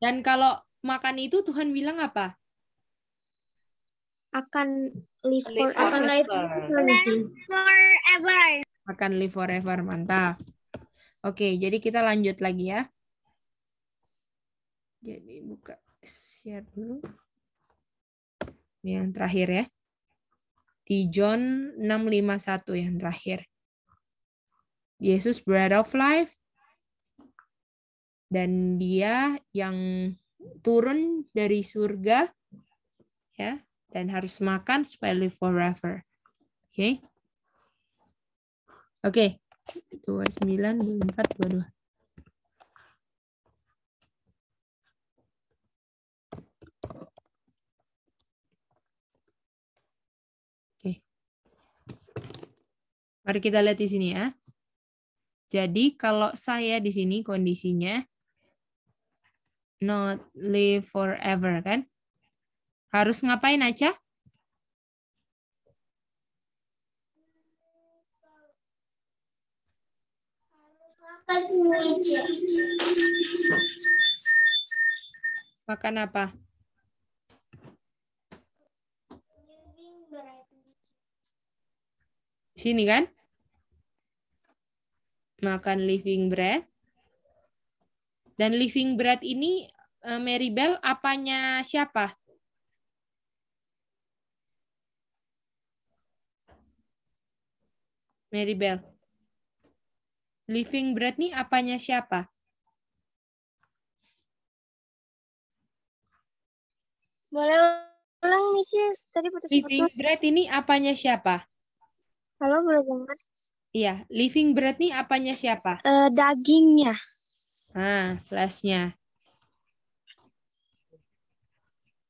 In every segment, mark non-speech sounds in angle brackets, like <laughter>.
Dan kalau makan itu Tuhan bilang apa? Akan live, live for, forever. akan live forever. Akan live forever, mantap. Oke, jadi kita lanjut lagi ya. Jadi buka share dulu. Ini yang terakhir ya. Di John 651 yang terakhir. Yesus bread of life, dan dia yang turun dari surga ya dan harus makan supaya live forever. Oke. Okay. Oke. Okay. 29 24 22. Okay. Mari kita lihat di sini ya. Jadi kalau saya di sini kondisinya not live forever kan? Harus ngapain aja? Makan apa? Sini kan? Makan living bread. Dan living bread ini Eh, Mary Bell, apanya siapa? Mary Bell. Living bread nih apanya siapa? Boleh ulang nih, Cis. Tadi putus-putus. Living bread ini apanya siapa? Halo, boleh banget. Iya, living bread nih apanya siapa? Uh, dagingnya. Nah, flashnya.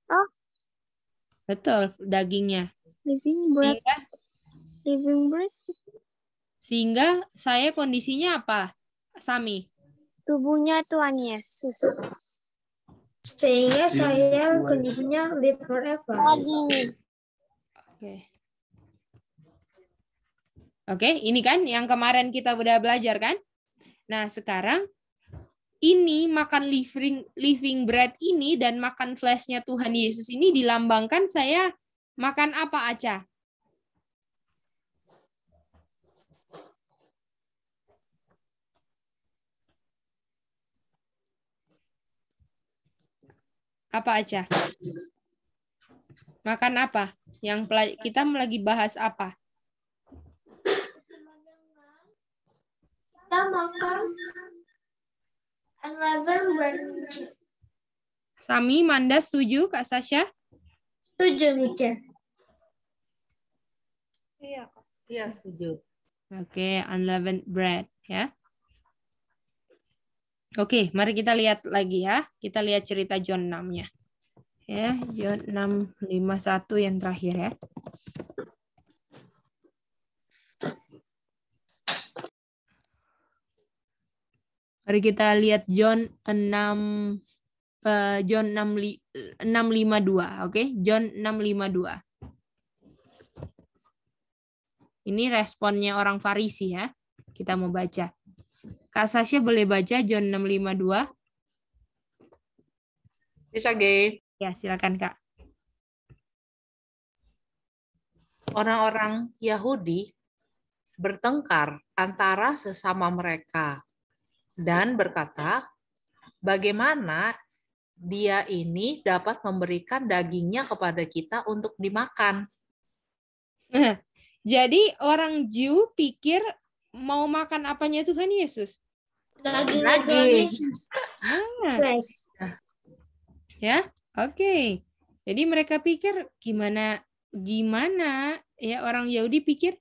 Oh. Betul, dagingnya. Living bread. Sehingga, living bread. Sehingga saya kondisinya apa, Sami? Tubuhnya tuannya. Yesus. Sehingga saya kondisinya live forever. Oke. Oke, ini kan yang kemarin kita udah belajar kan? Nah, sekarang ini makan living living bread ini dan makan flashnya Tuhan Yesus ini dilambangkan saya makan apa aja? Apa aja? Makan apa? Yang kita lagi bahas apa? Kita makan Sami, Manda setuju, Kak Sasha? Setuju, Mica. Iya, Iya, setuju. Oke, okay, unleavened bread, ya. Oke, okay, mari kita lihat lagi ya. Kita lihat cerita John 6-nya. Ya, John 6, 5, 1 yang terakhir ya. Mari kita lihat John 6 uh, eh, John 6 652, oke? Okay? John 652. Ini responnya orang Farisi ya. Kita mau baca. Kak Sasha boleh baca John 652? Bisa, Ge. Ya, silakan, Kak. Orang-orang Yahudi bertengkar antara sesama mereka dan berkata, bagaimana dia ini dapat memberikan dagingnya kepada kita untuk dimakan. <laughs> Jadi orang Jew pikir mau makan apanya Tuhan Yesus? Daging. Daging. Ah. Ya, oke. Okay. Jadi mereka pikir gimana gimana ya orang Yahudi pikir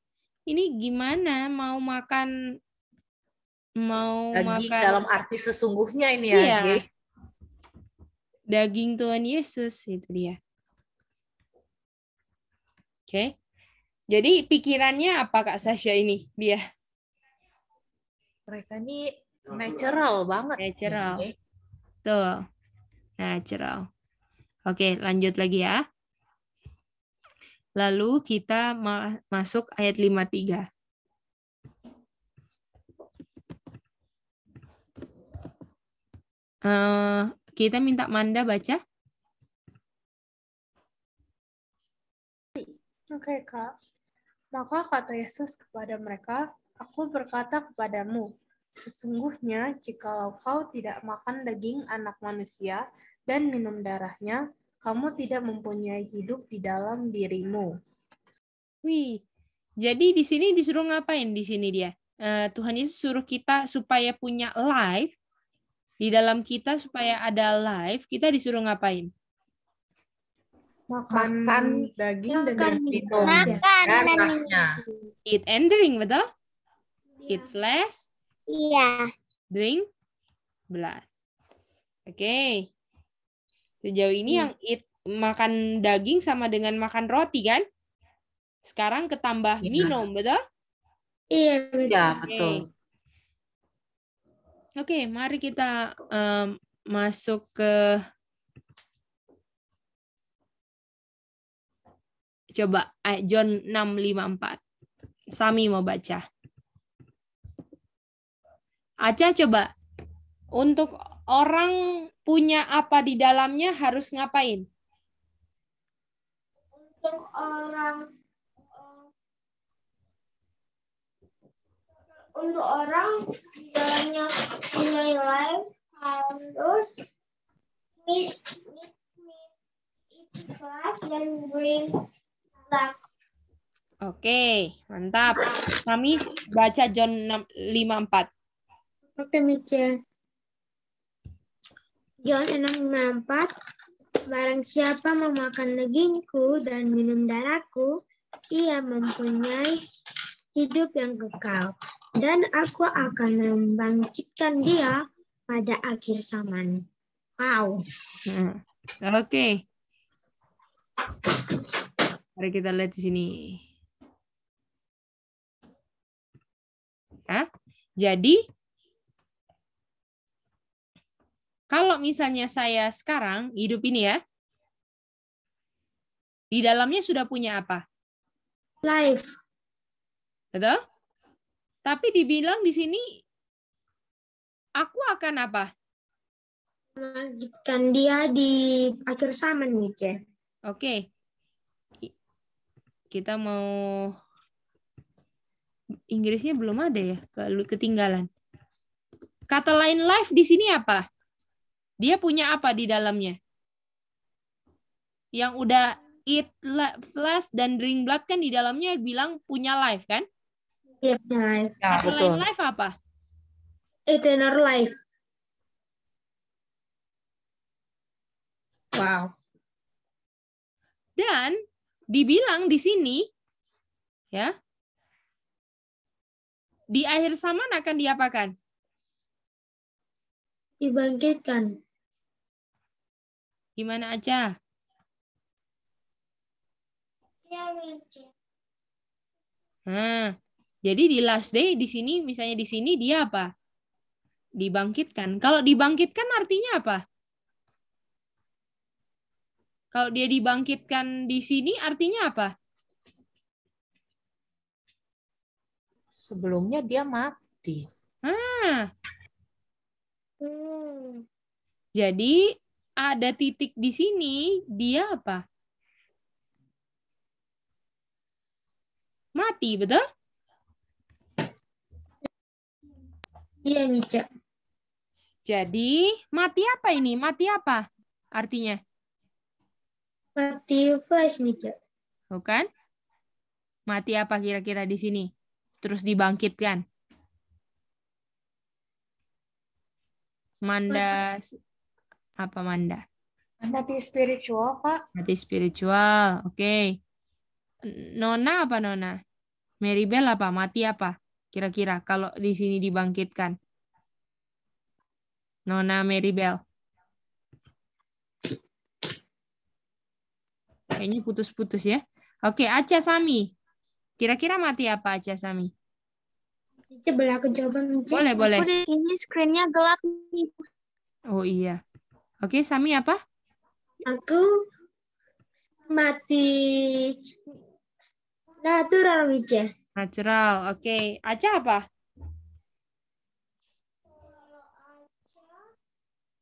ini gimana mau makan mau daging makan dalam arti sesungguhnya ini ya iya. daging Tuhan Yesus itu dia oke okay. jadi pikirannya apa kak Sasha ini dia mereka ini natural banget natural Ini. tuh natural oke okay, lanjut lagi ya lalu kita masuk ayat 53 Eh, kita minta Manda baca. Oke, okay, Kak. Maka kata Yesus kepada mereka, Aku berkata kepadamu, sesungguhnya jikalau kau tidak makan daging anak manusia dan minum darahnya, kamu tidak mempunyai hidup di dalam dirimu. Wih, jadi di sini disuruh ngapain di sini dia? Eh, Tuhan Yesus suruh kita supaya punya life di dalam kita supaya ada life kita disuruh ngapain? Makan, makan daging dan makan, minum. Makan dan minumnya. Eat and drink, betul? Yeah. Eat flesh. Iya. Yeah. Drink blood. Oke. Okay. Sejauh ini yeah. yang eat makan daging sama dengan makan roti kan? Sekarang ketambah yeah. minum, betul? Iya, iya betul. betul. Okay. Oke, mari kita um, masuk ke coba eh, John 654. Sami mau baca. Aca coba untuk orang punya apa di dalamnya harus ngapain? Untuk orang eh, untuk orang in your, in your life and those meet, meet, me in class and bring back. Oke, okay, mantap. Kami baca John 54. Oke, Michel. John 654. Barang siapa memakan dagingku dan minum darahku, ia mempunyai hidup yang kekal dan aku akan membangkitkan dia pada akhir zaman. Wow. Hmm. Oke. Okay. Mari kita lihat di sini. Hah? Ya. Jadi kalau misalnya saya sekarang hidup ini ya, di dalamnya sudah punya apa? Life. Betul? Tapi dibilang di sini aku akan apa? Melanjutkan dia di akhir zaman nih, Oke. Okay. Kita mau Inggrisnya belum ada ya, ketinggalan. Kata lain live di sini apa? Dia punya apa di dalamnya? Yang udah eat flash dan drink blood kan di dalamnya bilang punya live kan? Iya, ya, live. Ya, betul. apa? Eternal life Wow. Dan dibilang di sini ya. Di akhir zaman akan diapakan? Dibangkitkan. Gimana aja? Yang Nah, jadi di last day di sini misalnya di sini dia apa? Dibangkitkan. Kalau dibangkitkan artinya apa? Kalau dia dibangkitkan di sini artinya apa? Sebelumnya dia mati. Ah. Hmm. Jadi ada titik di sini dia apa? Mati, betul? Iya, Mica. Jadi, mati apa ini? Mati apa artinya? Mati flash, Mica. Bukan? Mati apa kira-kira di sini? Terus dibangkitkan. Manda apa Manda? Mati spiritual, Pak. Mati spiritual. Oke. Okay. Nona apa Nona? Mary Bell apa? Mati apa? kira-kira kalau di sini dibangkitkan? Nona Mary Maribel. Kayaknya putus-putus ya. Oke, Aca Sami. Kira-kira mati apa Aca Sami? Coba aku coba Boleh, boleh. Ini screennya gelap nih. Oh iya. Oke, Sami apa? Aku mati natural witcher. Natural. Oke, okay. Aca apa?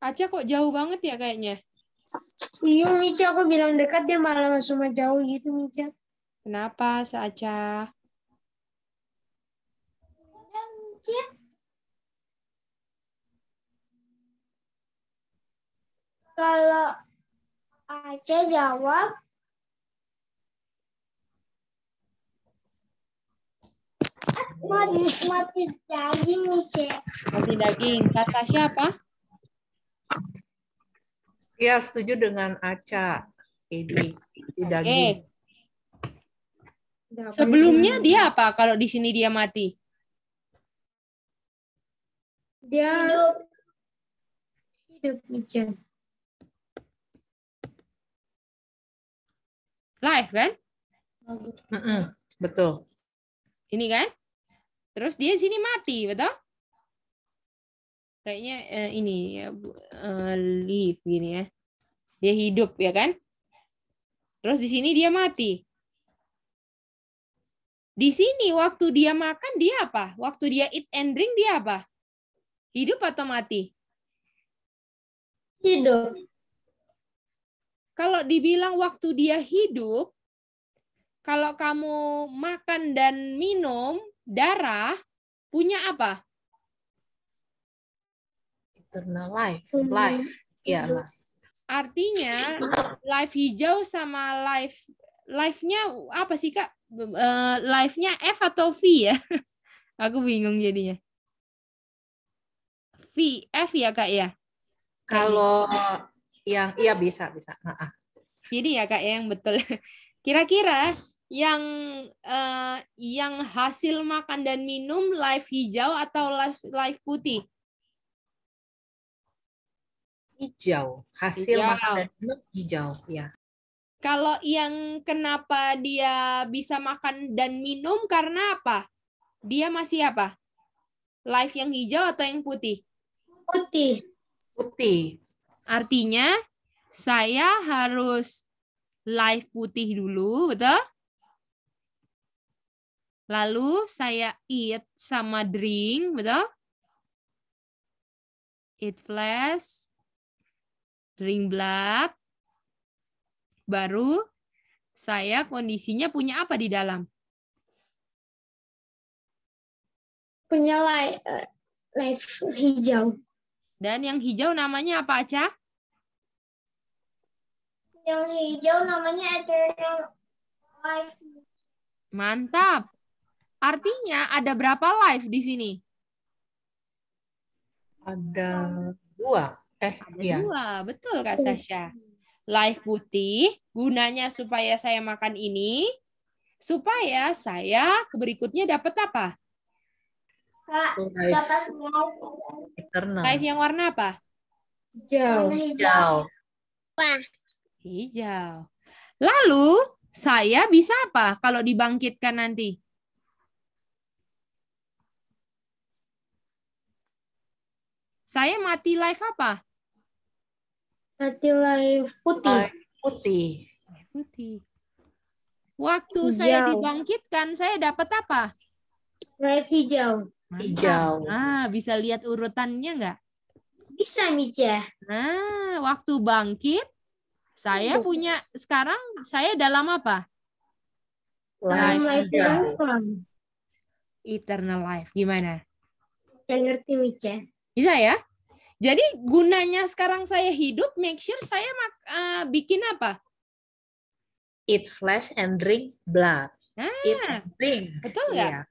Aca kok jauh banget ya kayaknya? Iya, Mica. Aku bilang dekat, dia malah langsung jauh gitu, Mica. Kenapa, Aca? Kalau Aca jawab, mati daging nih, Cek. Mati daging. Kak Sasha apa? Ya, setuju dengan Aca. ini mati daging. Okay. Sebelumnya dia apa kalau di sini dia mati? Dia hidup. Hidup, Cek. Live, kan? Uh -uh. betul. Ini kan? Terus dia sini mati, betul? Kayaknya uh, ini ya uh, eh, live gini ya. Dia hidup ya kan? Terus di sini dia mati. Di sini waktu dia makan dia apa? Waktu dia eat and drink dia apa? Hidup atau mati? Hidup. Kalau dibilang waktu dia hidup, kalau kamu makan dan minum, darah punya apa? Eternal life, hmm. life. Iya. yeah. Hmm. Artinya life hijau sama life life-nya apa sih Kak? Eh, life-nya F atau V ya? <laughs> Aku bingung jadinya. V, F ya Kak ya? Kalau yang iya bisa bisa. Jadi ya Kak ya, yang betul. <laughs> Kira-kira yang uh, yang hasil makan dan minum live hijau atau live, live putih? Hijau, hasil hijau. makan dan minum hijau, ya. Kalau yang kenapa dia bisa makan dan minum karena apa? Dia masih apa? Live yang hijau atau yang putih? Putih. Putih. Artinya saya harus live putih dulu, betul? Lalu saya eat sama drink, betul? Eat flesh, drink blood, baru saya kondisinya punya apa di dalam? Punya eh, life hijau. Dan yang hijau namanya apa, Aca? Yang hijau namanya Eternal Life. Mantap. Artinya ada berapa live di sini? Ada dua. Eh, ada iya. dua, betul Kak iya. Sasha. Live putih gunanya supaya saya makan ini, supaya saya berikutnya dapat apa? Kak, dapat live. yang warna apa? Hijau. Hijau. Hijau. Lalu saya bisa apa kalau dibangkitkan nanti? Saya mati live apa? Mati live putih. Live putih. Putih. Waktu hijau. saya dibangkitkan, saya dapat apa? Live hijau. Hijau. Ah, bisa lihat urutannya nggak? Bisa, Mija. Nah, waktu bangkit, saya iya. punya sekarang saya dalam apa? Live eternal life. Gimana? Saya ngerti Mija. Bisa ya? Jadi gunanya sekarang saya hidup, make sure saya mak, uh, bikin apa? Eat flesh and drink blood. Ah, Eat and drink. Betul nggak? Yeah.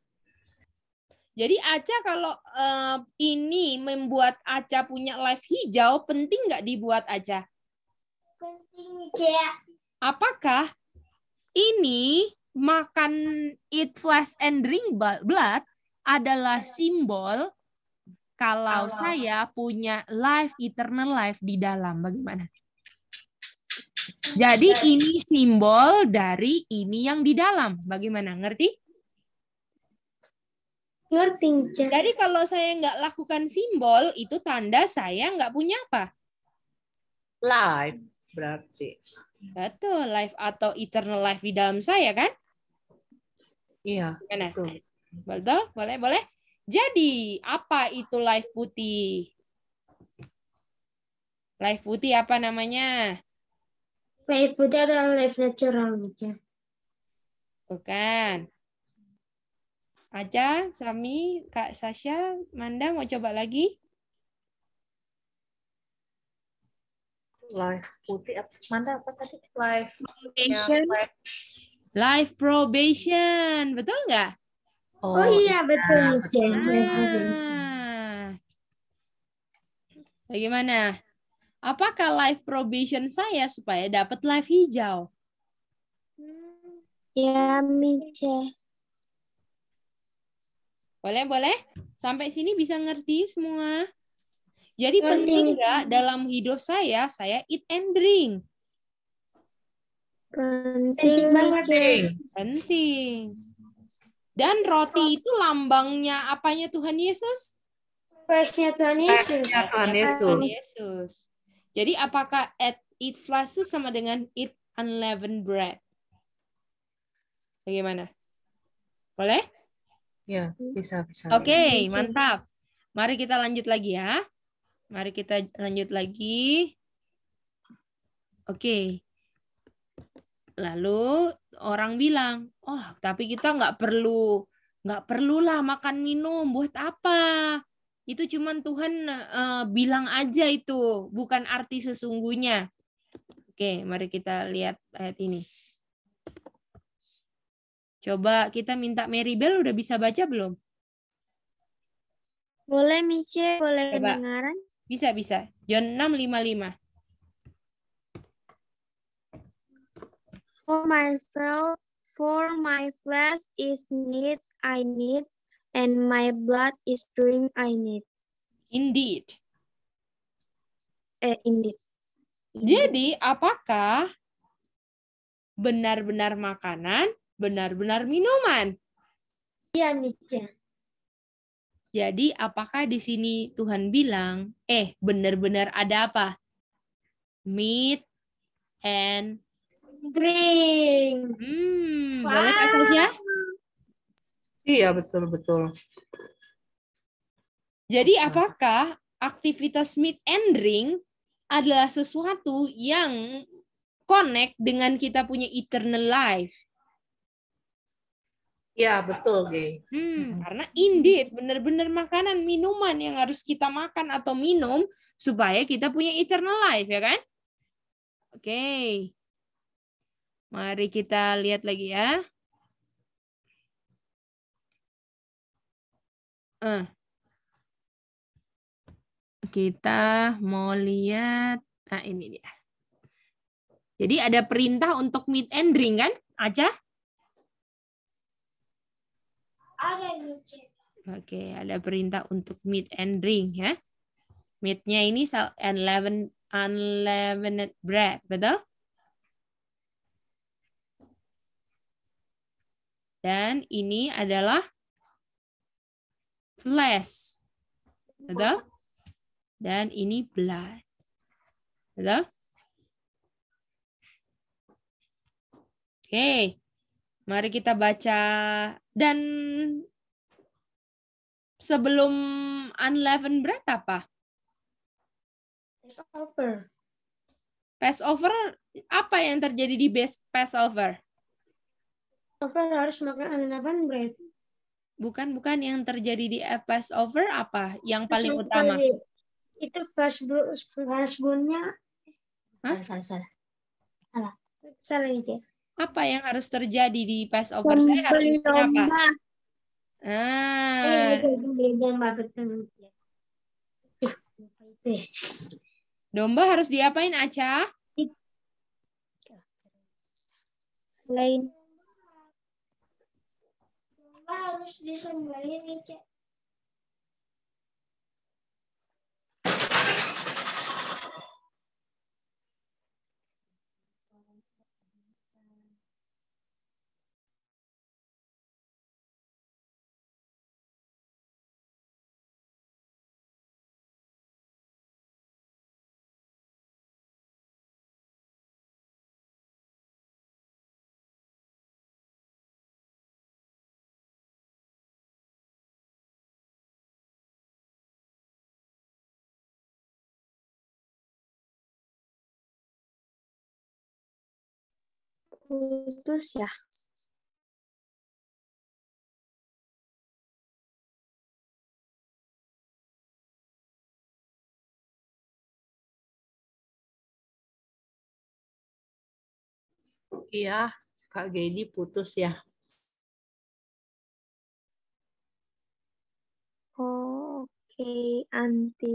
Jadi Aca kalau uh, ini membuat Aca punya life hijau, penting nggak dibuat Aca? Penting, ya. Apakah ini makan eat flesh and drink blood adalah simbol kalau Halo. saya punya life eternal life di dalam bagaimana jadi iya. ini simbol dari ini yang di dalam bagaimana ngerti ngerti jadi kalau saya nggak lakukan simbol itu tanda saya nggak punya apa life berarti betul life atau eternal life di dalam saya kan iya Gimana? betul betul boleh boleh jadi, apa itu live putih? Live putih apa namanya? Live putih adalah live natural. Bukan. Aja, Sami, Kak Sasha, Manda mau coba lagi? Live putih apa? Manda apa tadi? Live probation. live probation, betul nggak? Oh, oh iya, iya betul. betul. Ah. Bagaimana? Nah, Apakah life probation saya supaya dapat life hijau? Hmm. Ya, Mice. Boleh, boleh. Sampai sini bisa ngerti semua. Jadi ngerti. penting nggak dalam hidup saya, saya eat and drink. Penting, penting. Penting. Dan roti itu lambangnya apanya Tuhan Yesus? Persnya Tuhan Yesus. Persnya Tuhan Yesus. Tuhan Yesus. Jadi apakah at eat flesh itu sama dengan eat unleavened bread? Bagaimana? Boleh? Ya, bisa, bisa. Oke, okay, mantap. Mari kita lanjut lagi ya. Mari kita lanjut lagi. Oke. Okay. Lalu orang bilang, oh tapi kita nggak perlu nggak perlulah makan minum buat apa? Itu cuman Tuhan uh, bilang aja itu, bukan arti sesungguhnya. Oke, mari kita lihat ayat ini. Coba kita minta Mary Bell udah bisa baca belum? Boleh Mice, boleh Coba. dengaran. Bisa, bisa. John 655. For myself, for my flesh is need I need, and my blood is drink I need. Indeed. Eh, indeed. indeed. Jadi, apakah benar-benar makanan, benar-benar minuman? Iya, Mica. Jadi, apakah di sini Tuhan bilang, eh, benar-benar ada apa? Meat and drink. Hmm, wow. banyak Iya, betul-betul. Jadi apakah aktivitas meet and drink adalah sesuatu yang connect dengan kita punya eternal life? Ya, betul, Gay. Hmm, hmm, karena indeed, benar-benar makanan, minuman yang harus kita makan atau minum supaya kita punya eternal life, ya kan? Oke. Okay. Mari kita lihat lagi ya. Uh. Kita mau lihat. Nah, ini dia. Jadi ada perintah untuk meet and drink kan, Aja? Ada, Oke, ada perintah untuk meet and drink ya. Meatnya ini unleavened, unleavened bread, betul? Dan ini adalah flesh. Betul? Dan ini blood. Betul? Oke. Mari kita baca dan sebelum unleavened bread apa? Passover. Passover apa yang terjadi di base Passover? over harus makan unleavened bread. Bukan, bukan yang terjadi di over apa? Yang paling Passover, utama. Itu fastbone-nya. Hah? Ah, salah, salah. Salah. Salah itu. Apa yang harus terjadi di Passover? Saya harus apa? Ah. Eh, Domba harus diapain, Aca? Selain kenapa harus disembelih nih cek putus ya? Iya, Kak Gedi putus ya. Oh, oke, okay, Anti.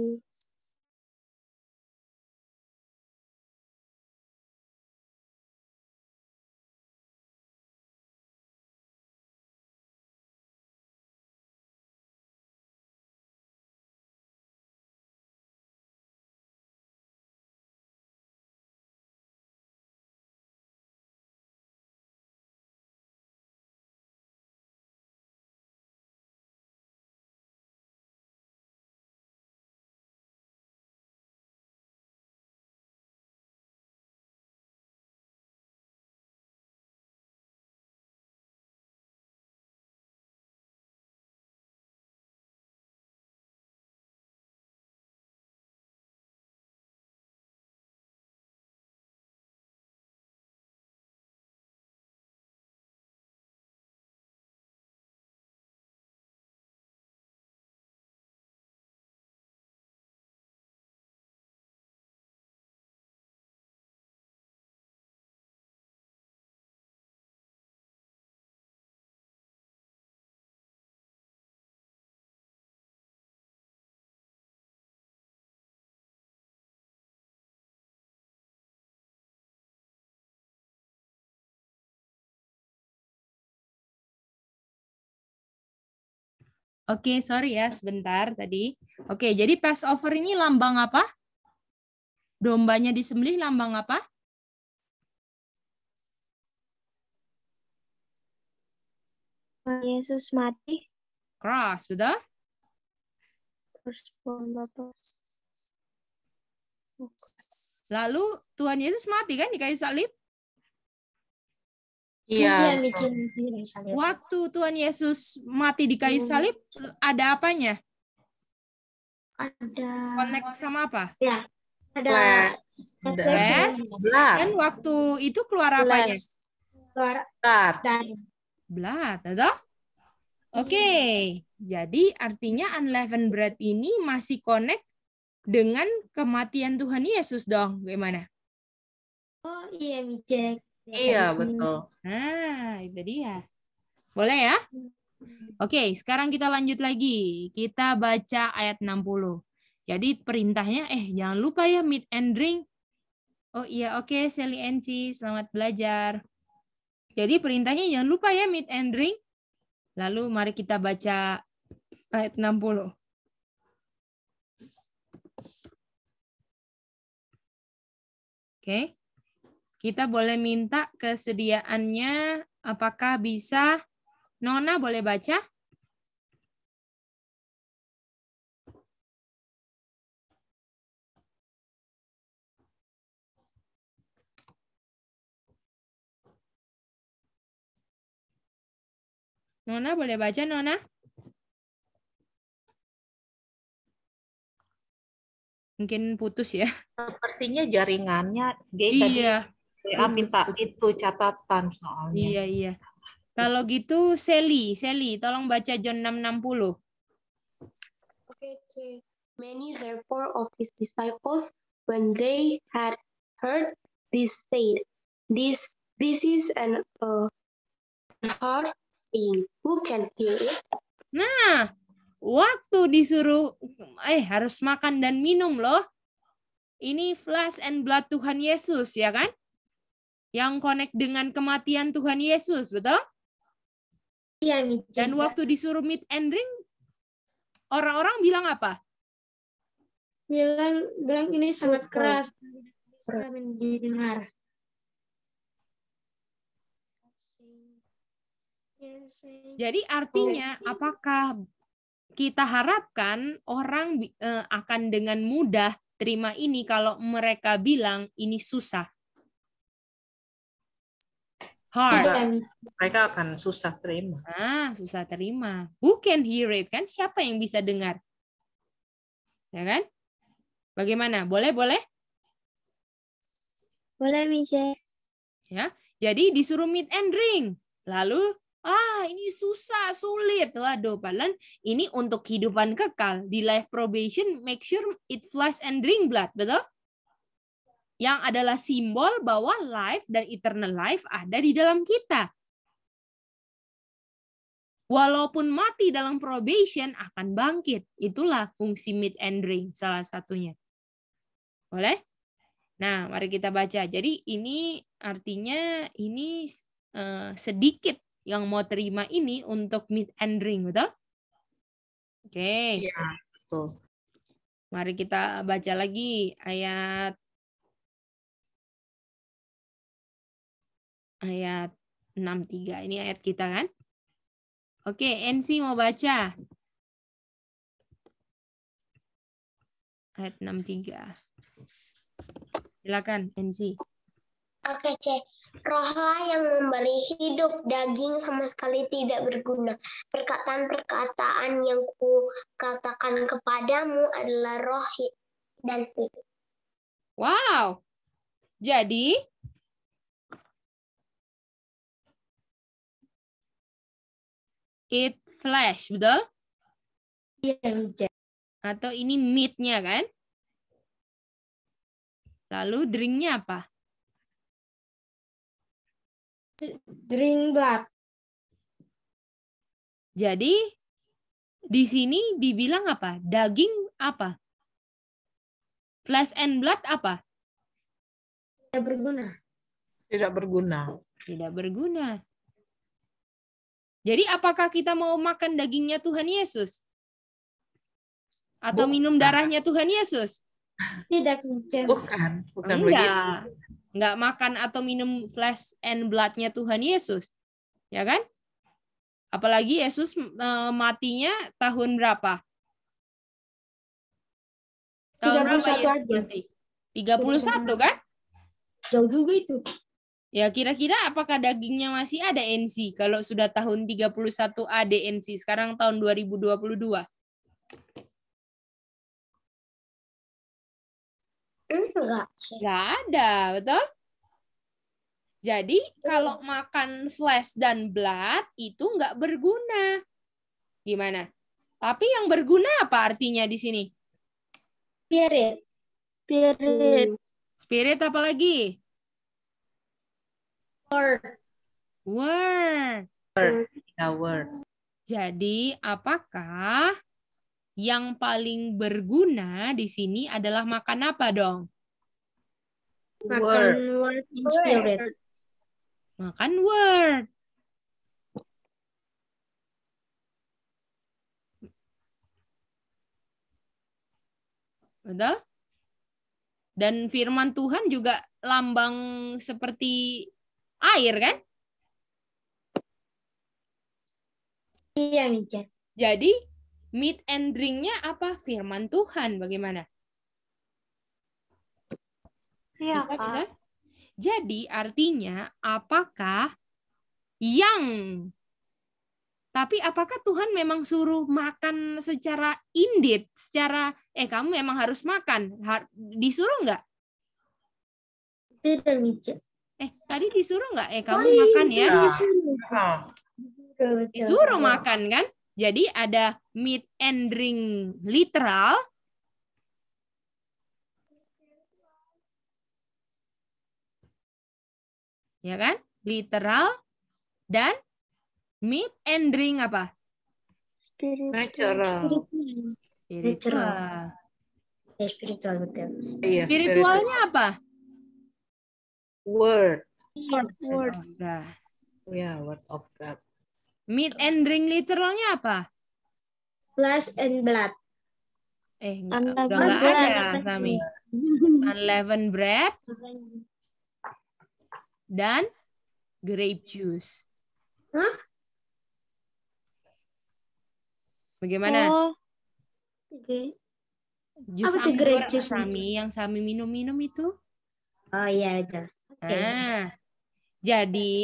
Oke, okay, sorry ya sebentar tadi. Oke, okay, jadi Passover ini lambang apa? Dombanya disembelih lambang apa? Yesus mati. Cross, betul? Lalu Tuhan Yesus mati kan di kayu salib? Iya. Waktu Tuhan Yesus mati di kayu iya. salib, ada apanya? Ada. Connect sama apa? Ya. Ada. blood Dan waktu itu keluar apanya? Keluar. Blood. Blood, ada? Oke, okay. jadi artinya unleavened bread ini masih connect dengan kematian Tuhan Yesus dong, gimana? Oh iya, Mijek. Iya, betul. Nah, itu dia. Boleh ya? Oke, sekarang kita lanjut lagi. Kita baca ayat 60. Jadi perintahnya, eh jangan lupa ya meet and drink. Oh iya, oke okay, Sally NC, selamat belajar. Jadi perintahnya jangan lupa ya meet and drink. Lalu mari kita baca ayat 60. Oke. Okay. Kita boleh minta kesediaannya apakah bisa Nona boleh baca? Nona boleh baca Nona? Mungkin putus ya. Sepertinya jaringannya iya. Ya minta itu catatan soalnya. Iya, iya. Kalau gitu Sally, Sally, tolong baca John 660. Oke, okay, Many therefore of his disciples when they had heard this said, this this is an uh, hard saying. Who can hear it? Nah, waktu disuruh eh harus makan dan minum loh. Ini flash and blood Tuhan Yesus ya kan? yang connect dengan kematian Tuhan Yesus, betul? Iya, Dan waktu disuruh meet and drink, orang-orang bilang apa? Bilang, bilang ini sangat keras, didengar. Jadi artinya apakah kita harapkan orang eh, akan dengan mudah terima ini kalau mereka bilang ini susah? hard. Tidak. Mereka akan susah terima. Ah, susah terima. Who can hear it kan? Siapa yang bisa dengar? Ya kan? Bagaimana? Boleh, boleh? Boleh, Michelle. Ya. Jadi disuruh meet and drink. Lalu Ah, ini susah, sulit. Waduh, padahal ini untuk kehidupan kekal. Di life probation, make sure it flies and drink blood, betul? yang adalah simbol bahwa life dan eternal life ada di dalam kita. Walaupun mati dalam probation akan bangkit. Itulah fungsi mid and drink salah satunya. Boleh? Nah, mari kita baca. Jadi ini artinya ini uh, sedikit yang mau terima ini untuk mid and drink, betul? Oke. Okay. Ya, betul. Mari kita baca lagi ayat ayat 63. Ini ayat kita kan? Oke, NC mau baca. Ayat 63. Silakan NC. Oke, C. Rohlah yang memberi hidup daging sama sekali tidak berguna. Perkataan-perkataan yang ku katakan kepadamu adalah roh dan hidup. Wow. Jadi, it flash, betul? Iya, yeah, Atau ini meat-nya kan? Lalu drink-nya apa? Drink blood. Jadi di sini dibilang apa? Daging apa? Flash and blood apa? Tidak berguna. Tidak berguna. Tidak berguna. Jadi apakah kita mau makan dagingnya Tuhan Yesus? Atau bukan. minum darahnya Tuhan Yesus? Tidak, mungkin. Bukan, bukan Enggak. Enggak makan atau minum flesh and bloodnya Tuhan Yesus. Ya kan? Apalagi Yesus e, matinya tahun berapa? Tahun 31 berapa ya? puluh 31 kan? Jauh juga itu. Ya, kira-kira apakah dagingnya masih ada NC kalau sudah tahun 31 NC sekarang tahun 2022? Enggak. Enggak ada, betul? Jadi iya. kalau makan flesh dan blood itu enggak berguna. Gimana? Tapi yang berguna apa artinya di sini? Spirit. Spirit. Spirit apa lagi? Word. Word. Ya, word. Jadi, apakah yang paling berguna di sini adalah makan apa dong? Makan word. word. Makan word. Betul? Dan firman Tuhan juga lambang seperti air kan? Iya, Mijet. Jadi meat and drink apa? Firman Tuhan bagaimana? Iya, bisa, Pak. bisa. Jadi artinya apakah yang tapi apakah Tuhan memang suruh makan secara indit, secara eh kamu memang harus makan, disuruh nggak? Tidak, Mijet. Eh, tadi disuruh nggak? Eh, kamu makan ya? Disuruh. Iya. disuruh makan kan? Jadi ada meat and drink literal. Ya kan? Literal dan meat and drink apa? Spiritual. Spiritual. Spiritual. Ya, spiritual betul. Iya, Spiritualnya apa? word. Word. Word. Ya, yeah, word of God. Meat and drink literalnya apa? Flesh and blood. Eh, enggak, enggak ada, Sami. <laughs> Unleavened bread. Dan grape juice. Hah? Bagaimana? Oh. Okay. Jus apa itu grape juice? Sami, yang Sami minum-minum itu? Oh iya, itu. Okay. Nah, jadi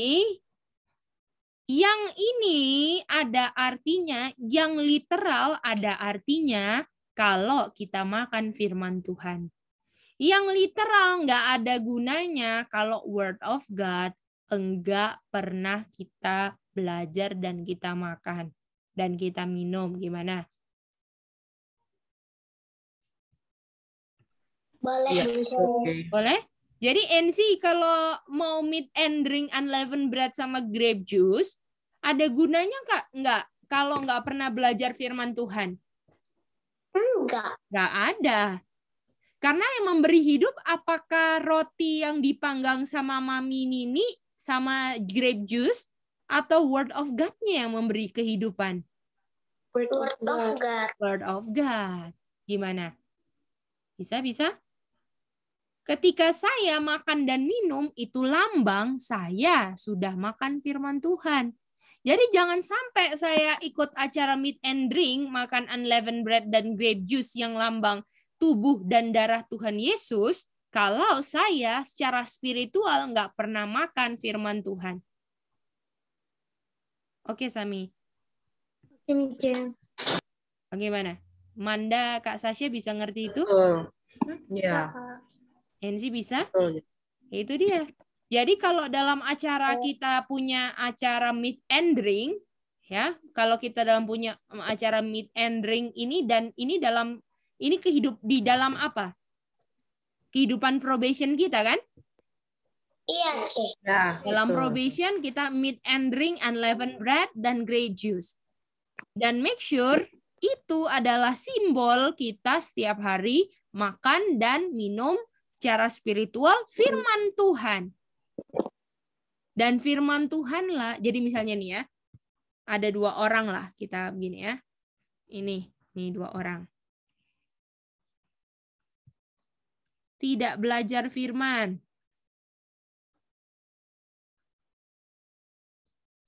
yang ini ada artinya, yang literal ada artinya kalau kita makan firman Tuhan. Yang literal nggak ada gunanya kalau word of God enggak pernah kita belajar dan kita makan dan kita minum. Gimana? Boleh. Ya. Okay. Boleh? Jadi NC kalau mau meet and drink unleavened bread sama grape juice, ada gunanya kak nggak kalau nggak pernah belajar firman Tuhan? Enggak. Nggak ada. Karena yang memberi hidup apakah roti yang dipanggang sama mami Nini sama grape juice atau word of God-nya yang memberi kehidupan? Word of God. Word of God. Gimana? Bisa bisa? Ketika saya makan dan minum, itu lambang saya sudah makan firman Tuhan. Jadi jangan sampai saya ikut acara meet and drink, makan unleavened bread dan grape juice yang lambang tubuh dan darah Tuhan Yesus, kalau saya secara spiritual nggak pernah makan firman Tuhan. Oke, Sami. Oke, Bagaimana? Manda, Kak Sasha bisa ngerti itu? Iya. Oh. yeah. Henzi bisa? Ya. Itu dia. Jadi kalau dalam acara oh. kita punya acara meet and drink, ya, kalau kita dalam punya acara meet and drink ini dan ini dalam ini kehidup di dalam apa? Kehidupan probation kita kan? Iya, Cik. Ya, dalam betul. probation kita meet and drink unleavened bread dan grape juice. Dan make sure itu adalah simbol kita setiap hari makan dan minum secara spiritual firman Tuhan. Dan firman Tuhan lah, jadi misalnya nih ya, ada dua orang lah kita begini ya. Ini, ini dua orang. Tidak belajar firman.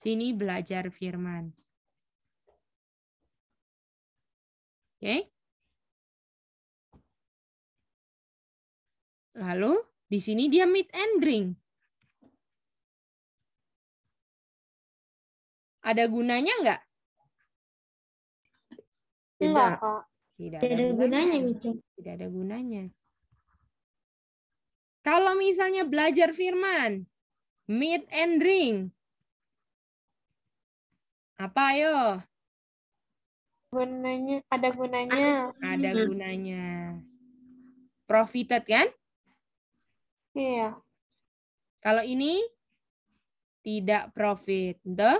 Sini belajar firman. Oke. Okay? Lalu di sini dia meet and drink. Ada gunanya nggak? Tidak. Enggak, Kak. Tidak, Tidak ada, gunanya, gunanya Tidak ada gunanya. Kalau misalnya belajar firman, meet and drink. Apa yo? Gunanya, ada gunanya. Ada hmm. gunanya. Profited kan? Iya. Kalau ini tidak profit. The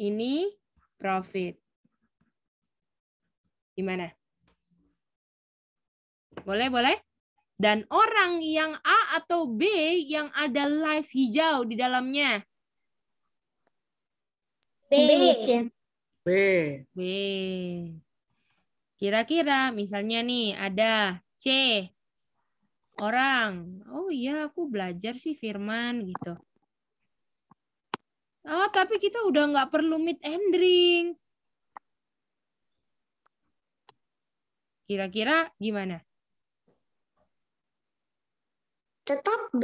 ini profit. Gimana? Boleh, boleh? Dan orang yang A atau B yang ada live hijau di dalamnya. B. B. B. Kira-kira misalnya nih ada C, orang. Oh iya, aku belajar sih Firman gitu. Oh, tapi kita udah nggak perlu meet and drink. Kira-kira gimana? Tetap B.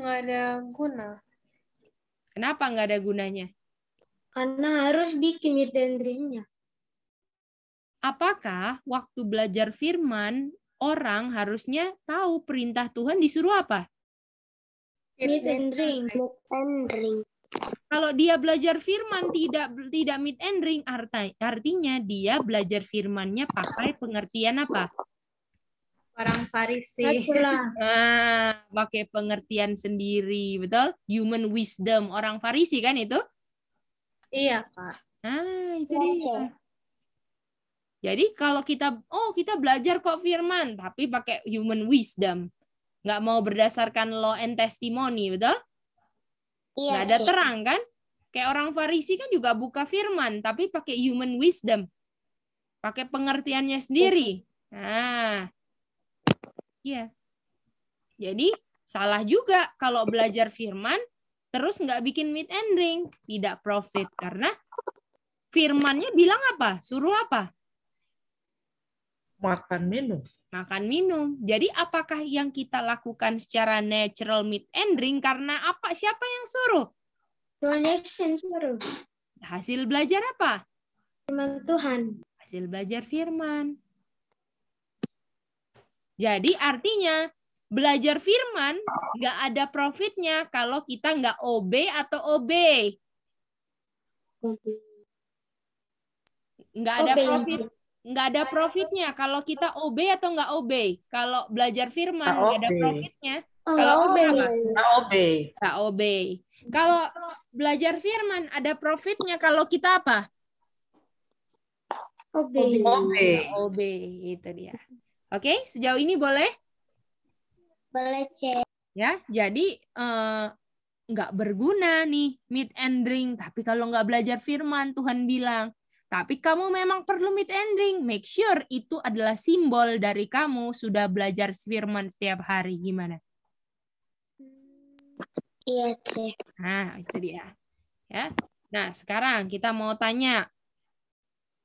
Nggak ada guna. Kenapa nggak ada gunanya? Karena harus bikin meet and drinknya. Apakah waktu belajar firman orang harusnya tahu perintah Tuhan disuruh apa? Meet and drink. Meet and drink. Kalau dia belajar firman tidak tidak meet and drink artinya dia belajar firmannya pakai pengertian apa? Orang Farisi. Nah, <laughs> pakai pengertian sendiri, betul? Human wisdom orang Farisi kan itu? Iya, Pak. Ah, itu iya, dia. Jadi kalau kita oh kita belajar kok firman tapi pakai human wisdom. Nggak mau berdasarkan law and testimony, betul? Iya, Nggak ada terang kan? Kayak orang Farisi kan juga buka firman tapi pakai human wisdom. Pakai pengertiannya sendiri. Nah. Iya. Jadi salah juga kalau belajar firman terus nggak bikin mid and drink, tidak profit karena firmannya bilang apa? Suruh apa? makan minum. Makan minum. Jadi apakah yang kita lakukan secara natural meat and drink karena apa? Siapa yang suruh? Tuhan Yesus suruh. Hasil belajar apa? Firman Tuhan. Hasil belajar firman. Jadi artinya belajar firman nggak ada profitnya kalau kita nggak ob atau obey. Nggak ada profit nggak ada profitnya kalau kita obey atau nggak obey kalau belajar firman nggak, ada profitnya oh, kalau obey nggak obey nggak obey kalau belajar firman ada profitnya kalau kita apa obey obey obey itu dia oke sejauh ini boleh boleh cek ya jadi eh, nggak berguna nih meet and drink tapi kalau nggak belajar firman Tuhan bilang tapi kamu memang perlu mid ending. Make sure itu adalah simbol dari kamu sudah belajar firman setiap hari. Gimana? Iya, sih. Nah, itu dia. Ya. Nah, sekarang kita mau tanya.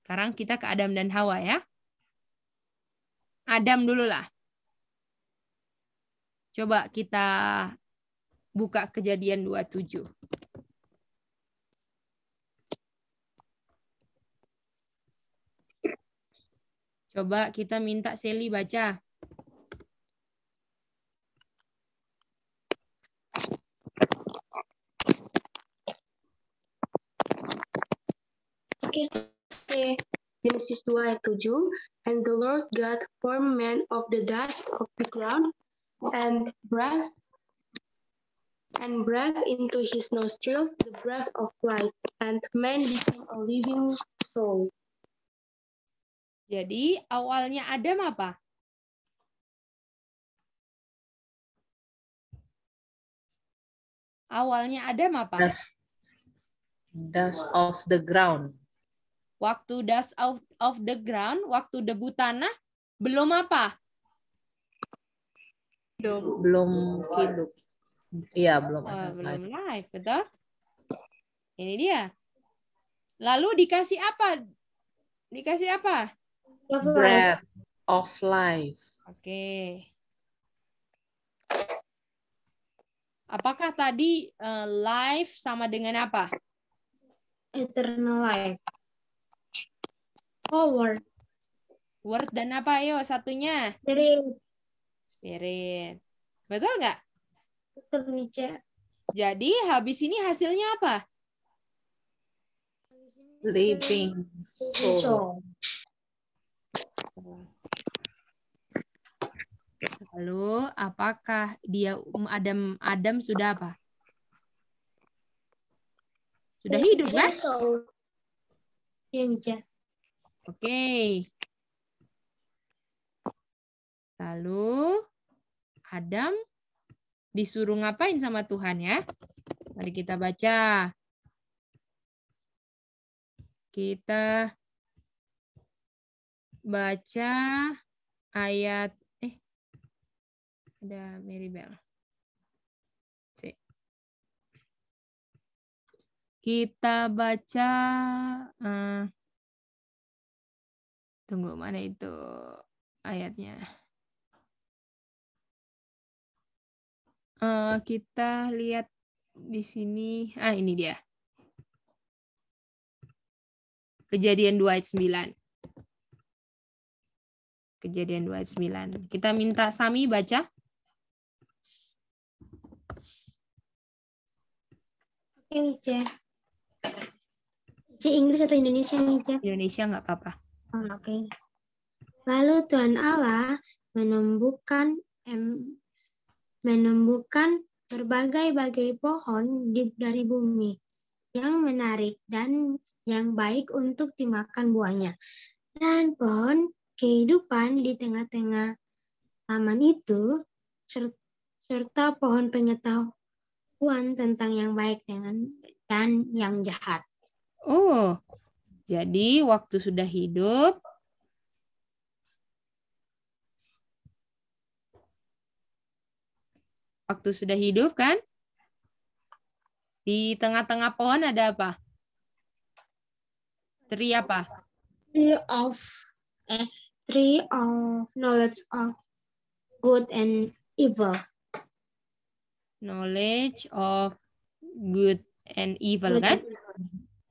Sekarang kita ke Adam dan Hawa ya. Adam dulu lah. Coba kita buka kejadian 27. Coba kita minta Seli baca. oke Okay. Genesis 2 ayat 7. And the Lord God formed man of the dust of the ground and breath and breath into his nostrils the breath of life, and man became a living soul. Jadi awalnya Adam apa? Awalnya Adam apa? Dust, dust of the ground. Waktu dust of, of the ground, waktu debu tanah, belum apa? Belum, hidup. Iya, belum. Oh, belum live, betul? Ini dia. Lalu dikasih apa? Dikasih apa? Breath of life. Oke. Okay. Apakah tadi uh, life sama dengan apa? Eternal life. Oh, word. Word dan apa? Ayo, satunya. Spirit. Spirit. Betul nggak? Betul, Mice. Jadi, habis ini hasilnya apa? Living soul. Lalu apakah dia Adam Adam sudah apa? Sudah hidup kan? Iya, Oke. Okay. Lalu Adam disuruh ngapain sama Tuhan ya? Mari kita baca. Kita baca ayat eh ada Mary Bell. Si. Kita baca uh, tunggu mana itu ayatnya. Uh, kita lihat di sini. Ah ini dia. Kejadian 2 ayat 9. Kejadian 29. Kita minta Sami baca. Oke, Nica. Mice Inggris atau Indonesia, Nica? Indonesia nggak apa-apa. Oh, Oke. Okay. Lalu Tuhan Allah menumbuhkan em, menumbuhkan berbagai-bagai pohon di, dari bumi yang menarik dan yang baik untuk dimakan buahnya. Dan pohon kehidupan di tengah-tengah taman itu, serta pohon pengetahuan tentang yang baik dengan dan yang jahat. Oh, jadi waktu sudah hidup, waktu sudah hidup kan? Di tengah-tengah pohon ada apa? Tree apa? Tree of eh tree of knowledge of good and evil. Knowledge of good and evil good kan? And evil.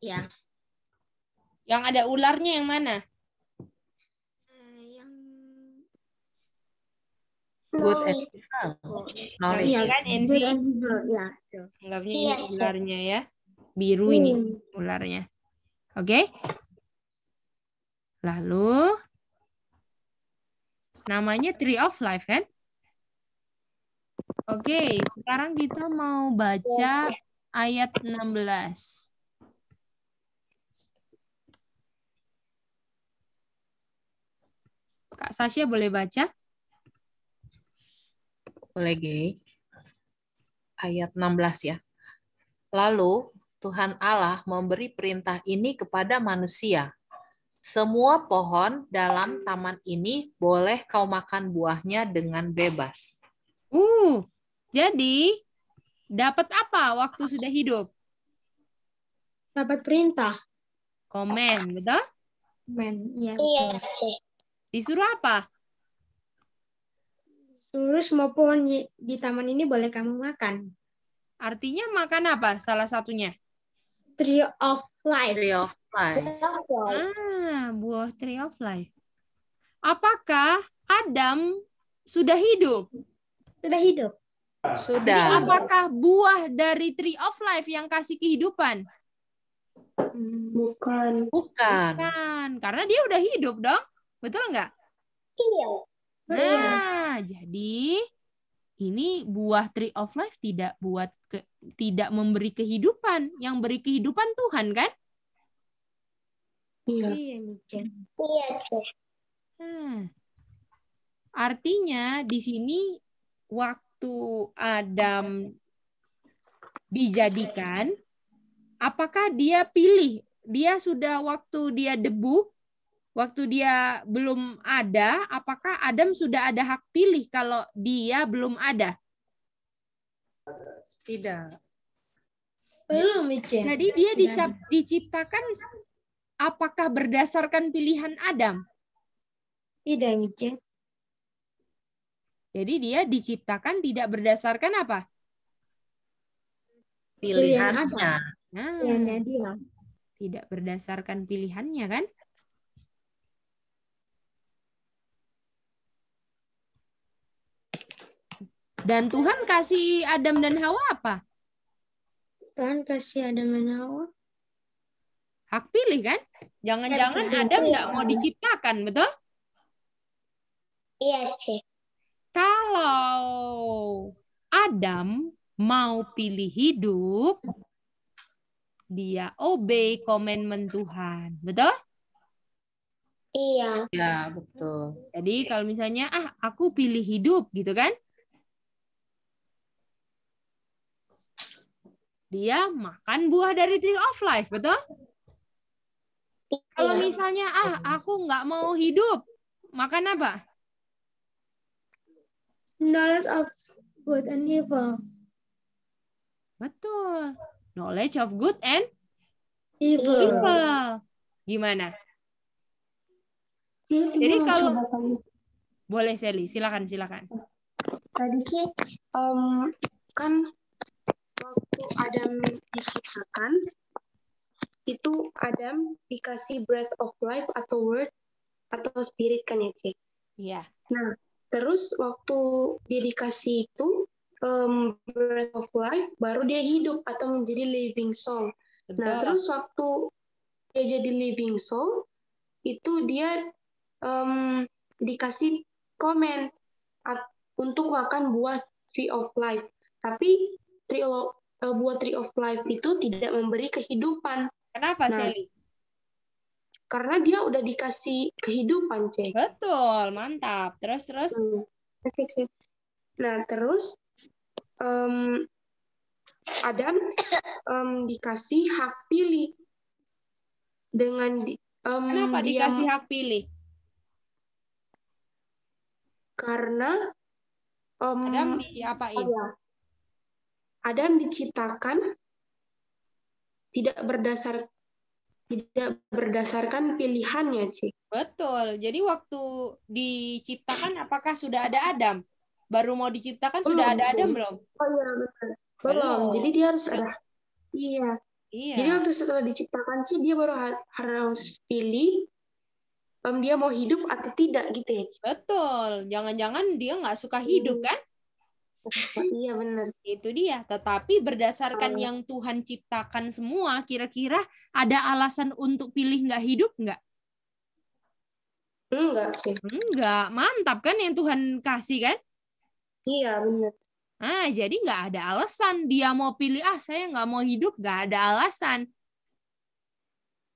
Ya. Yang ada ularnya yang mana? Uh, yang good and evil. Knowledge iya, kan NC? Ya, Anggapnya iya, ini ya, ularnya ya. Biru hmm. ini ularnya. Oke. Okay? Lalu Namanya Tree of Life kan? Oke, sekarang kita mau baca ayat 16. Kak Sasha boleh baca? Boleh, Gey. Ayat 16 ya. Lalu Tuhan Allah memberi perintah ini kepada manusia semua pohon dalam taman ini boleh kau makan buahnya dengan bebas. Uh, jadi dapat apa waktu sudah hidup? Dapat perintah. Komen, betul? Komen, iya. Iya. Disuruh apa? Suruh semua pohon di taman ini boleh kamu makan. Artinya makan apa salah satunya? Tree of life. Tree of life. Ah, buah tree of life. Apakah Adam sudah hidup? Sudah hidup. Sudah. Jadi apakah buah dari tree of life yang kasih kehidupan? Bukan. Bukan. Bukan. Karena dia udah hidup dong. Betul nggak? Iya. Nah, iya. jadi ini buah tree of life tidak buat ke, tidak memberi kehidupan. Yang beri kehidupan Tuhan kan? Iya. Iya, iya Hmm. Artinya di sini waktu Adam dijadikan, apakah dia pilih? Dia sudah waktu dia debu, waktu dia belum ada, apakah Adam sudah ada hak pilih kalau dia belum ada? Tidak. Belum, Jadi dia dicap, diciptakan apakah berdasarkan pilihan Adam? Tidak, Mice. Jadi dia diciptakan tidak berdasarkan apa? Ah. Pilihannya. Nah, dia. Tidak berdasarkan pilihannya kan? Dan Tuhan kasih Adam dan Hawa apa? Tuhan kasih Adam dan Hawa Hak pilih kan? Jangan-jangan Adam nggak mau diciptakan, betul? Iya, Cik. Kalau Adam mau pilih hidup, dia obey komitmen Tuhan, betul? Iya. Ya, betul. Jadi kalau misalnya ah aku pilih hidup gitu kan? Dia makan buah dari tree of life, betul? Kalau yeah. misalnya ah aku nggak mau hidup, makan apa? Knowledge of good and evil. Betul. Knowledge of good and evil. evil. Gimana? Jadi, Jadi kalau boleh Sally, silakan silakan. Tadi sih um, kan waktu Adam diciptakan itu Adam dikasih breath of life atau word atau spirit kan ya cek iya nah terus waktu dia dikasih itu um, breath of life baru dia hidup atau menjadi living soul nah, Betul. nah terus waktu dia jadi living soul itu dia um, dikasih komen untuk makan buah tree of life tapi tree lo- eh, buah tree of life itu tidak memberi kehidupan Kenapa, nah, Sally? Karena dia udah dikasih kehidupan, Cek. Betul, mantap. Terus, terus? Hmm, nah, terus um, Adam um, dikasih hak pilih. Dengan um, Kenapa dia... dikasih hak pilih? Karena um, Adam diapain? Oh ya. Adam diciptakan tidak berdasar tidak berdasarkan pilihannya sih. Betul. Jadi waktu diciptakan apakah sudah ada Adam? Baru mau diciptakan belum, sudah ada Adam belum? Oh iya Belum. Jadi dia harus ada. Iya. Iya. Jadi waktu setelah diciptakan sih dia baru harus pilih um, dia mau hidup atau tidak gitu ya. Betul. Jangan-jangan dia nggak suka iya. hidup kan? iya benar. <laughs> Itu dia. Tetapi berdasarkan oh. yang Tuhan ciptakan semua, kira-kira ada alasan untuk pilih nggak hidup nggak? Enggak sih. Enggak. Mantap kan yang Tuhan kasih kan? Iya benar. Ah, jadi nggak ada alasan dia mau pilih ah saya nggak mau hidup nggak ada alasan.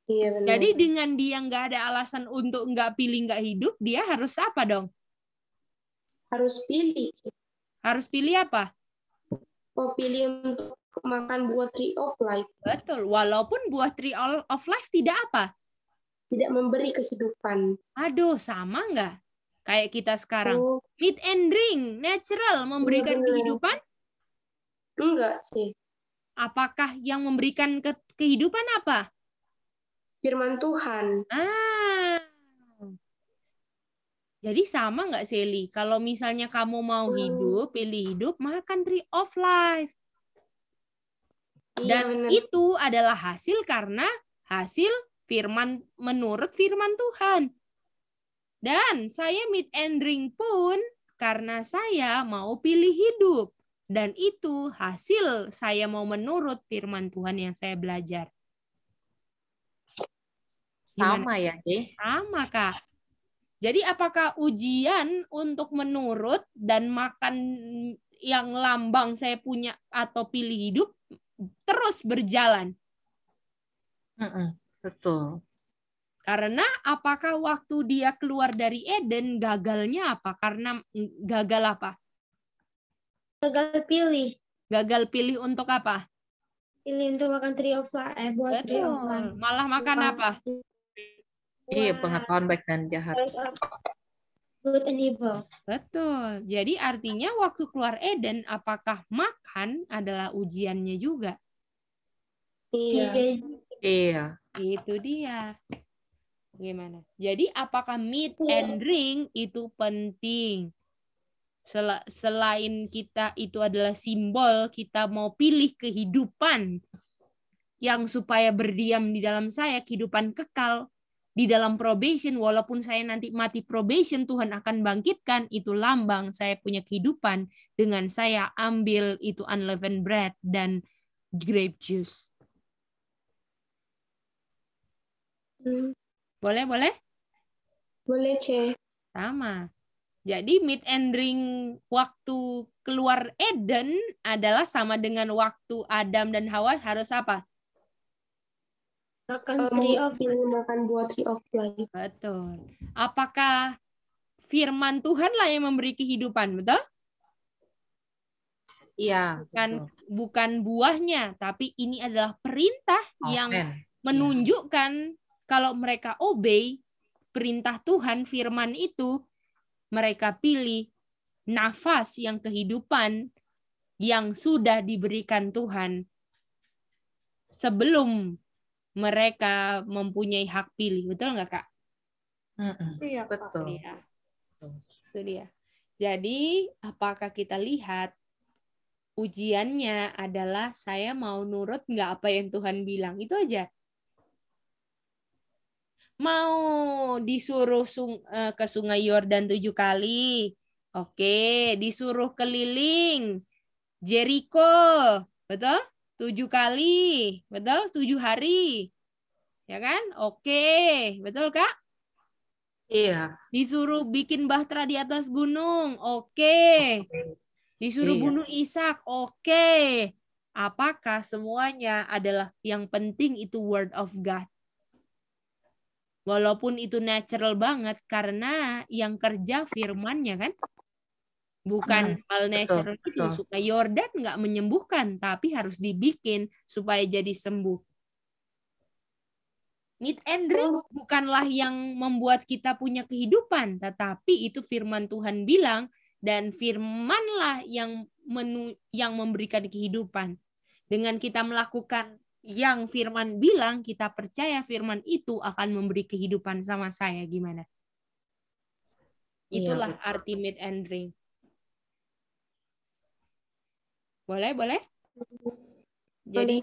Iya benar. Jadi dengan dia nggak ada alasan untuk nggak pilih nggak hidup dia harus apa dong? Harus pilih. Harus pilih apa? Oh, pilih untuk makan buah tree of life. Betul. Walaupun buah tree of life tidak apa? Tidak memberi kehidupan. Aduh, sama nggak? Kayak kita sekarang. Oh. Meat and drink, natural, memberikan iya. kehidupan? Enggak sih. Apakah yang memberikan ke kehidupan apa? Firman Tuhan. Ah, jadi sama nggak Sally? Kalau misalnya kamu mau hmm. hidup, pilih hidup, makan tree of life. Iya, Dan iya, itu adalah hasil karena hasil firman menurut firman Tuhan. Dan saya mid and drink pun karena saya mau pilih hidup. Dan itu hasil saya mau menurut firman Tuhan yang saya belajar. Gimana? Sama ya, Deh. Sama, Kak. Jadi apakah ujian untuk menurut dan makan yang lambang saya punya atau pilih hidup terus berjalan? betul. Karena apakah waktu dia keluar dari Eden gagalnya apa? Karena mm, gagal apa? Gagal pilih. Gagal pilih untuk apa? Pilih untuk makan tree of life, eh buat Betul. tree of life. Malah makan apa? Iya, pengetahuan baik dan jahat. Good and evil. Betul. Jadi artinya waktu keluar Eden, apakah makan adalah ujiannya juga? Iya. Iya. iya. Itu dia. Gimana? Jadi apakah meat yeah. and drink itu penting? Sel selain kita itu adalah simbol kita mau pilih kehidupan yang supaya berdiam di dalam saya kehidupan kekal di dalam probation, walaupun saya nanti mati probation, Tuhan akan bangkitkan, itu lambang saya punya kehidupan dengan saya ambil itu unleavened bread dan grape juice. Boleh, boleh? Boleh, C. Sama. Jadi meet and drink waktu keluar Eden adalah sama dengan waktu Adam dan Hawa harus apa? Makan um, tree of makan buah tree of life. Betul. Apakah firman Tuhan lah yang memberi kehidupan, betul? Iya. Bukan bukan buahnya, tapi ini adalah perintah oh, yang menunjukkan ya. kalau mereka obey perintah Tuhan firman itu, mereka pilih nafas yang kehidupan yang sudah diberikan Tuhan sebelum mereka mempunyai hak pilih betul nggak kak? Iya, iya betul. Iya. Itu dia. Jadi apakah kita lihat ujiannya adalah saya mau nurut nggak apa yang Tuhan bilang itu aja. Mau disuruh sung, eh, ke Sungai Yordan tujuh kali, oke. Disuruh keliling Jericho, betul? Tujuh kali, betul? Tujuh hari. Ya kan? Oke, betul Kak? Iya. Disuruh bikin bahtera di atas gunung, oke. Disuruh iya. bunuh Ishak, oke. Apakah semuanya adalah yang penting itu word of God? Walaupun itu natural banget karena yang kerja firmannya kan bukan hmm, hal natural betul, itu ya, betul. supaya Yordan nggak menyembuhkan tapi harus dibikin supaya jadi sembuh meet and drink oh. bukanlah yang membuat kita punya kehidupan tetapi itu firman Tuhan bilang dan firmanlah yang menu yang memberikan kehidupan dengan kita melakukan yang firman bilang kita percaya firman itu akan memberi kehidupan sama saya gimana iya, itulah ya, arti meet and drink Boleh, boleh? Jadi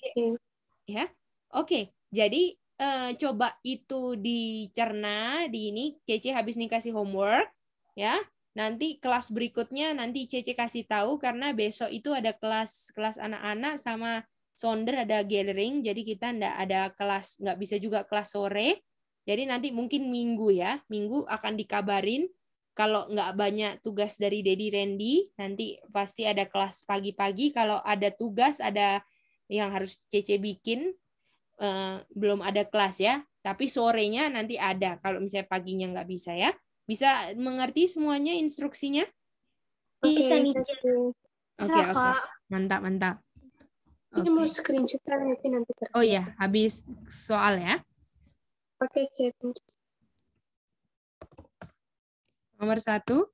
ya. Oke, okay. jadi uh, coba itu dicerna di ini Cece habis nih kasih homework ya. Nanti kelas berikutnya nanti Cece kasih tahu karena besok itu ada kelas kelas anak-anak sama sonder ada gathering jadi kita ndak ada kelas nggak bisa juga kelas sore. Jadi nanti mungkin minggu ya, minggu akan dikabarin kalau nggak banyak tugas dari Dedi Randy, nanti pasti ada kelas pagi-pagi. Kalau ada tugas, ada yang harus Cece bikin, eh, belum ada kelas ya. Tapi sorenya nanti ada. Kalau misalnya paginya nggak bisa ya. Bisa mengerti semuanya instruksinya? Bisa, Oke, okay, mantap, mantap. Okay. Ini mau screenshot nanti nanti. Oh iya, habis soal ya. Oke, okay, Nomor satu,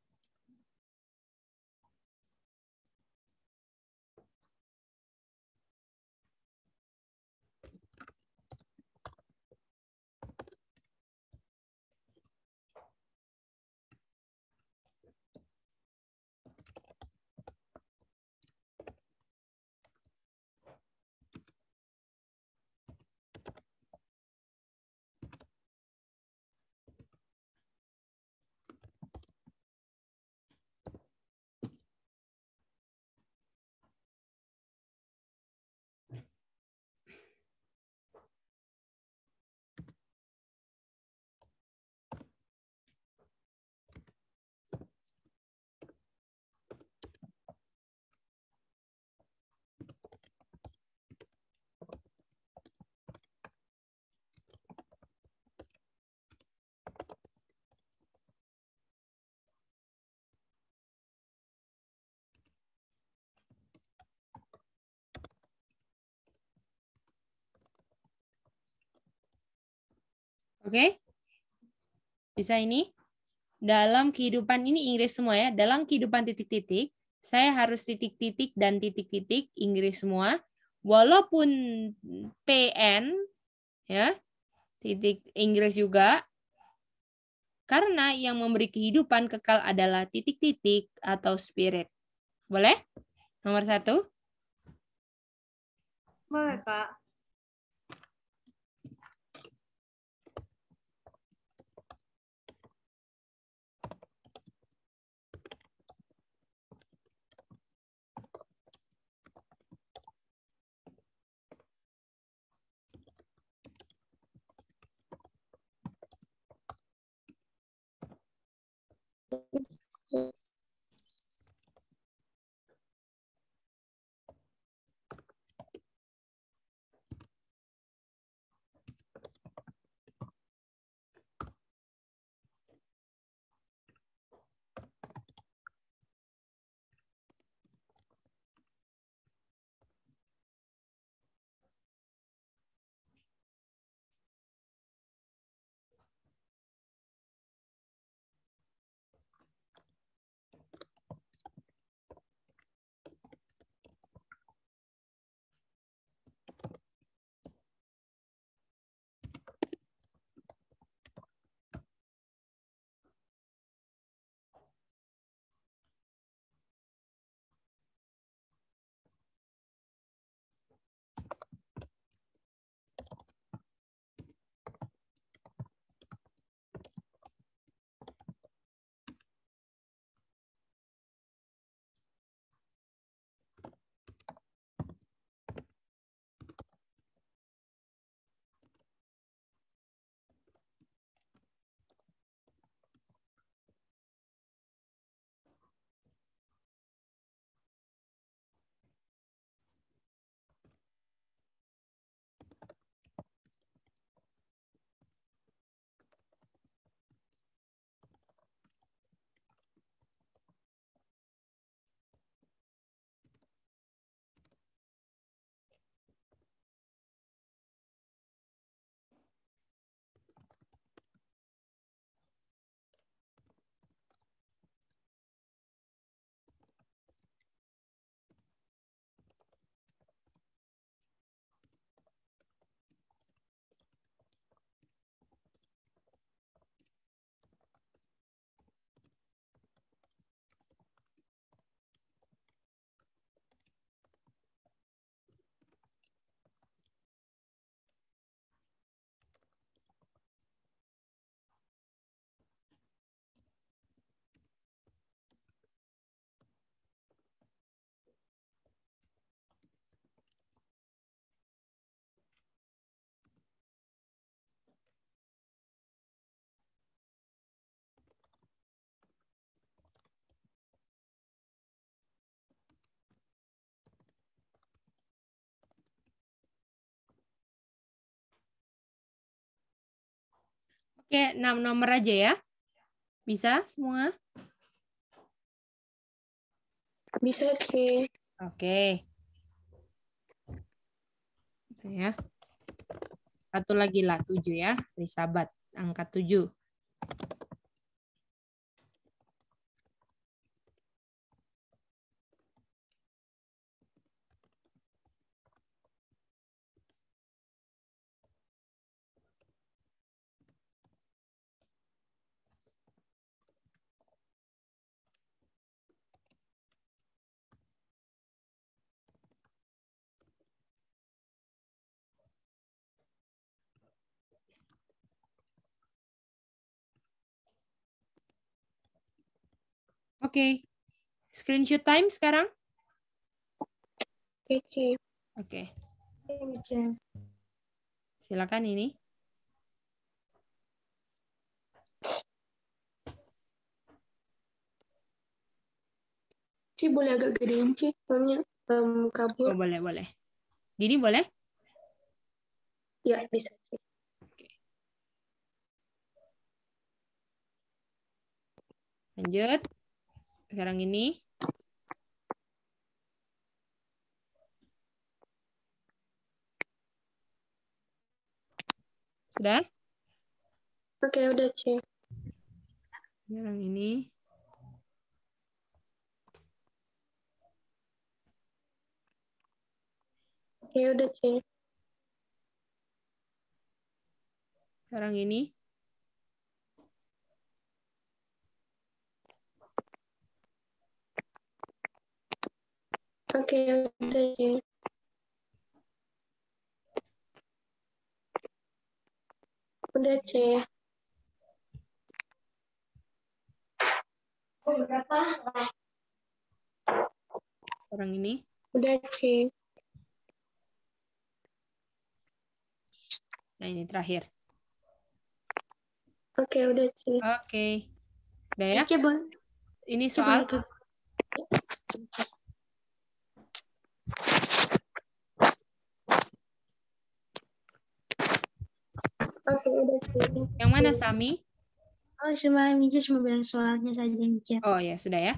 Oke? Okay? Bisa ini? Dalam kehidupan ini Inggris semua ya. Dalam kehidupan titik-titik, saya harus titik-titik dan titik-titik Inggris semua. Walaupun PN ya, titik Inggris juga. Karena yang memberi kehidupan kekal adalah titik-titik atau spirit. Boleh? Nomor satu. Boleh, Kak. Yes. Oke, enam nomor aja ya. Bisa semua? Bisa, sih Oke. ya. Satu lagi lah, tujuh ya. Risabat, angka tujuh. Oke. Okay. Screenshot time sekarang? Oke. Okay. Oke. Okay. Silakan ini. Ci boleh agak gedein Ci, soalnya um, kabur. Oh, boleh, boleh. Gini boleh? Ya, bisa Ci. Oke. Lanjut sekarang ini. Sudah? Oke, okay, udah, C. Sekarang ini. Oke, okay, udah, C. Sekarang ini. Okay, thank you. Udah C. Berapa? Orang ini? Udah C. Nah, ini terakhir. Oke, udah C. Oke. Okay. Udah ya? Ini soal Coba. Oke, Yang mana Sami? Oh, cuma Mici cuma bilang soalnya saja Mici. Oh ya, sudah ya.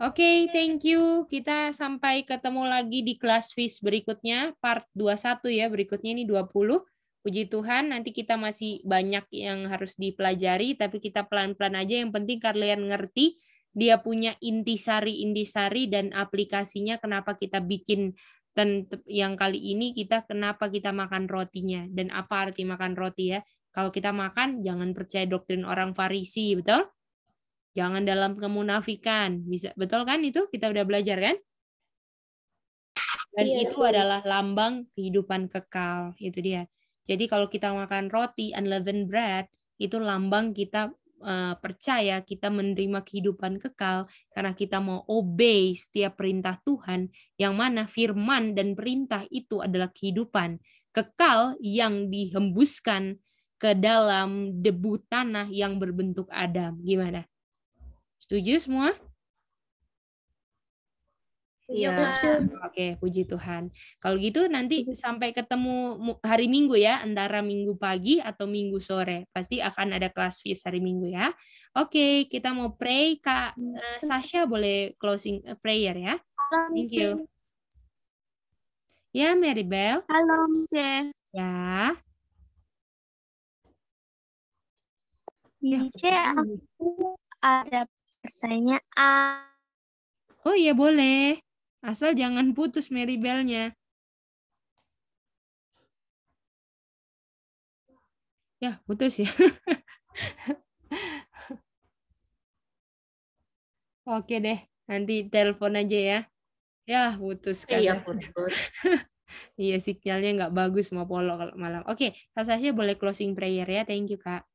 Oke, okay, thank you. Kita sampai ketemu lagi di kelas quiz berikutnya, part 21 ya. Berikutnya ini 20. Puji Tuhan, nanti kita masih banyak yang harus dipelajari, tapi kita pelan-pelan aja. Yang penting kalian ngerti dia punya intisari-intisari dan aplikasinya kenapa kita bikin yang kali ini kita kenapa kita makan rotinya dan apa arti makan roti ya kalau kita makan jangan percaya doktrin orang farisi betul jangan dalam kemunafikan bisa betul kan itu kita udah belajar kan dan iya, itu iya. adalah lambang kehidupan kekal itu dia jadi kalau kita makan roti unleavened bread itu lambang kita Eh, percaya, kita menerima kehidupan kekal karena kita mau obey setiap perintah Tuhan yang mana firman dan perintah itu adalah kehidupan kekal yang dihembuskan ke dalam debu tanah yang berbentuk Adam. Gimana? Setuju semua? Iya, oke, puji Tuhan. Kalau gitu nanti sampai ketemu hari Minggu ya, antara Minggu pagi atau Minggu sore. Pasti akan ada kelas fis hari Minggu ya. Oke, kita mau pray Kak hmm. eh, Sasha boleh closing eh, prayer ya. Thank you. Ya, Mary Bell. Halo, Miss. Ya. Miss, ya. aku ada pertanyaan. Oh iya boleh. Asal jangan putus Mary Bell-nya. Ya, putus ya. <laughs> Oke deh, nanti telepon aja ya. Ya, putus kan. Iya, putus. <laughs> iya, sinyalnya nggak bagus mau polo kalau malam. Oke, Kak Sasha boleh closing prayer ya. Thank you, Kak.